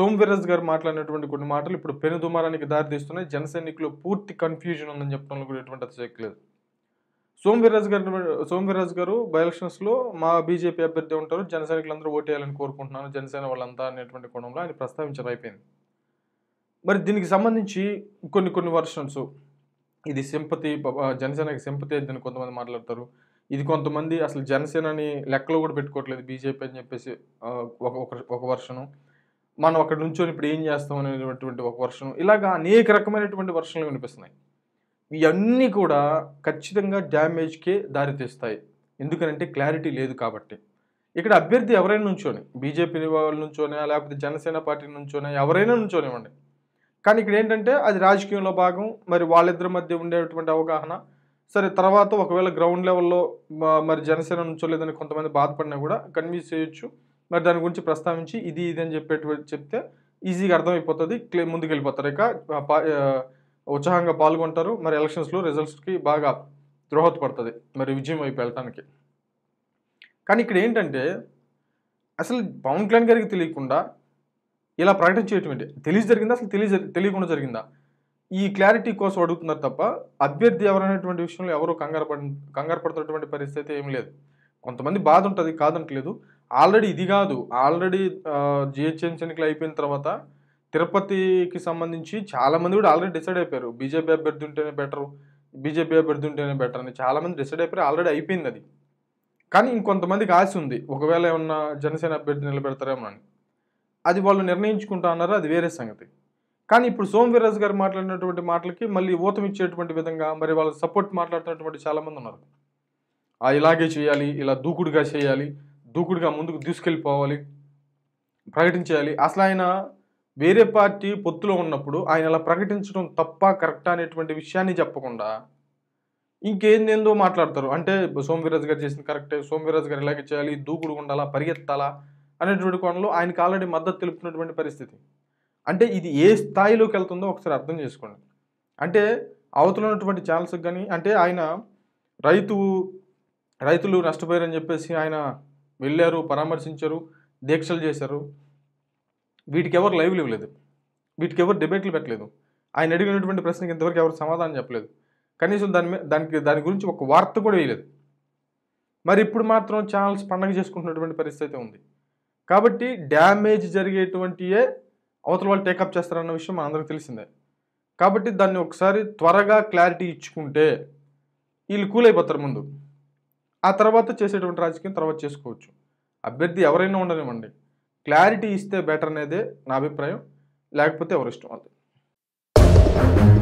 సోమవీరాజు గారు మాట్లాడినటువంటి కొన్ని మాటలు ఇప్పుడు పెను దుమారానికి దారితీస్తున్నాయి జనసైనికులు పూర్తి కన్ఫ్యూజన్ ఉందని చెప్పడంలో కూడా ఎటువంటి అతిశయలేదు సోమవీరజ్ గారు సోమవీరజ్ గారు బై ఎలక్షన్స్లో మా బీజేపీ అభ్యర్థి ఉంటారు జనసైనికులందరూ ఓటేయాలని కోరుకుంటున్నాను జనసేన వాళ్ళంతా అనేటువంటి కోణంలో ఆయన ప్రస్తావించడం మరి దీనికి సంబంధించి కొన్ని కొన్ని వర్షన్స్ ఇది సింపతి జనసేనకి సింపతి అని కొంతమంది మాట్లాడతారు ఇది కొంతమంది అసలు జనసేనని లెక్కలో కూడా పెట్టుకోవట్లేదు బీజేపీ అని చెప్పేసి ఒక ఒక వర్షను మనం అక్కడ నుంచో ఇప్పుడు ఏం చేస్తాం అనేటువంటి ఒక వర్షం ఇలాగా అనేక రకమైనటువంటి వర్షాలు వినిపిస్తున్నాయి ఇవన్నీ కూడా ఖచ్చితంగా డ్యామేజ్కే దారితీస్తాయి ఎందుకనంటే క్లారిటీ లేదు కాబట్టి ఇక్కడ అభ్యర్థి ఎవరైనా నుంచోని బీజేపీ వాళ్ళ నుంచోనే లేకపోతే జనసేన పార్టీ నుంచోనే ఎవరైనా నుంచోనివ్వండి కానీ ఇక్కడ ఏంటంటే అది రాజకీయంలో భాగం మరి వాళ్ళిద్దరి మధ్య ఉండేటువంటి అవగాహన సరే తర్వాత ఒకవేళ గ్రౌండ్ లెవెల్లో మరి జనసేన నుంచో లేదని కొంతమంది బాధపడినా కూడా కన్విన్స్ చేయొచ్చు మరి దాని గురించి ప్రస్తావించి ఇది ఇది అని చెప్పేట చెప్తే ఈజీగా అర్థమైపోతుంది క్లే ముందుకు వెళ్ళిపోతారు ఇక ఉత్సాహంగా పాల్గొంటారు మరి ఎలక్షన్స్లో రిజల్ట్స్కి బాగా దృహోత్పడుతుంది మరి విజయం వైపు వెళ్ళటానికి కానీ ఇక్కడ ఏంటంటే అసలు పవన్ కళ్యాణ్ గారికి తెలియకుండా ఇలా ప్రకటన చేయటం ఏంటి తెలిసి జరిగిందా అసలు తెలియ తెలియకుండా జరిగిందా ఈ క్లారిటీ కోసం అడుగుతున్నారు తప్ప అభ్యర్థి ఎవరనేటువంటి విషయంలో ఎవరు కంగారు పడి కంగారు పడుతున్నటువంటి పరిస్థితి ఏం లేదు కొంతమంది బాధ ఉంటుంది కాదంటలేదు ఆల్రెడీ ఇది కాదు ఆల్రెడీ జిహెచ్ఎంసీ ఎన్నికలు అయిపోయిన తర్వాత తిరుపతికి సంబంధించి చాలామంది కూడా ఆల్రెడీ డిసైడ్ అయిపోయారు బీజేపీ అభ్యర్థి ఉంటేనే బెటరు బీజేపీ అభ్యర్థి ఉంటేనే బెటర్ అని చాలామంది డిసైడ్ అయిపోయారు ఆల్రెడీ అయిపోయింది అది కానీ ఇంకొంతమందికి ఆశ ఉంది ఒకవేళ ఏమన్నా జనసేన అభ్యర్థి నిలబెడతారేమో అని అది వాళ్ళు నిర్ణయించుకుంటా అన్నారు అది వేరే సంగతి కానీ ఇప్పుడు సోమ్ వీరాజ్ గారు మాట్లాడినటువంటి మాటలకి మళ్ళీ ఊతం ఇచ్చేటువంటి విధంగా మరి వాళ్ళ సపోర్ట్ మాట్లాడుతున్నటువంటి చాలామంది ఉన్నారు ఇలాగే చేయాలి ఇలా దూకుడుగా చేయాలి దూకుడుగా ముందుకు తీసుకెళ్ళిపోవాలి ప్రకటించాలి అసలు ఆయన వేరే పార్టీ పొత్తులో ఉన్నప్పుడు ఆయన అలా ప్రకటించడం తప్ప కరెక్టా అనేటువంటి విషయాన్ని చెప్పకుండా ఇంకేందేందో మాట్లాడతారు అంటే సోమవీరాజు గారు చేసిన కరెక్టే సోమవీరాజు గారు ఇలాగే చేయాలి దూకుడు ఉండాలా పరిగెత్తాలా అనేటువంటి కోణంలో ఆయనకు ఆల్రెడీ మద్దతు తెలుపుతున్నటువంటి పరిస్థితి అంటే ఇది ఏ స్థాయిలోకి వెళ్తుందో ఒకసారి అర్థం చేసుకోండి అంటే అవతల ఉన్నటువంటి ఛానల్స్కి కానీ అంటే ఆయన రైతు రైతులు నష్టపోయారని చెప్పేసి ఆయన వెళ్ళారు పరామర్శించారు దీక్షలు చేశారు వీటికి ఎవరు లైవ్లు ఇవ్వలేదు వీటికి ఎవరు డిబేట్లు పెట్టలేదు ఆయన అడిగినటువంటి ప్రశ్నకి ఇంతవరకు ఎవరు సమాధానం చెప్పలేదు కనీసం దాని దానికి దాని గురించి ఒక వార్త కూడా వేయలేదు మరి ఇప్పుడు మాత్రం ఛానల్స్ పండగ చేసుకుంటున్నటువంటి పరిస్థితి ఉంది కాబట్టి డ్యామేజ్ జరిగేటువంటియే అవతల వాళ్ళు టేకప్ చేస్తారన్న విషయం అందరికీ తెలిసిందే కాబట్టి దాన్ని ఒకసారి త్వరగా క్లారిటీ ఇచ్చుకుంటే వీళ్ళు కూల్ అయిపోతారు ముందు ఆ తర్వాత చేసేటువంటి రాజకీయం తర్వాత చేసుకోవచ్చు అభ్యర్థి ఎవరైనా ఉండనివ్వండి క్లారిటీ ఇస్తే బెటర్ అనేదే నా అభిప్రాయం లేకపోతే ఎవరిష్టం అది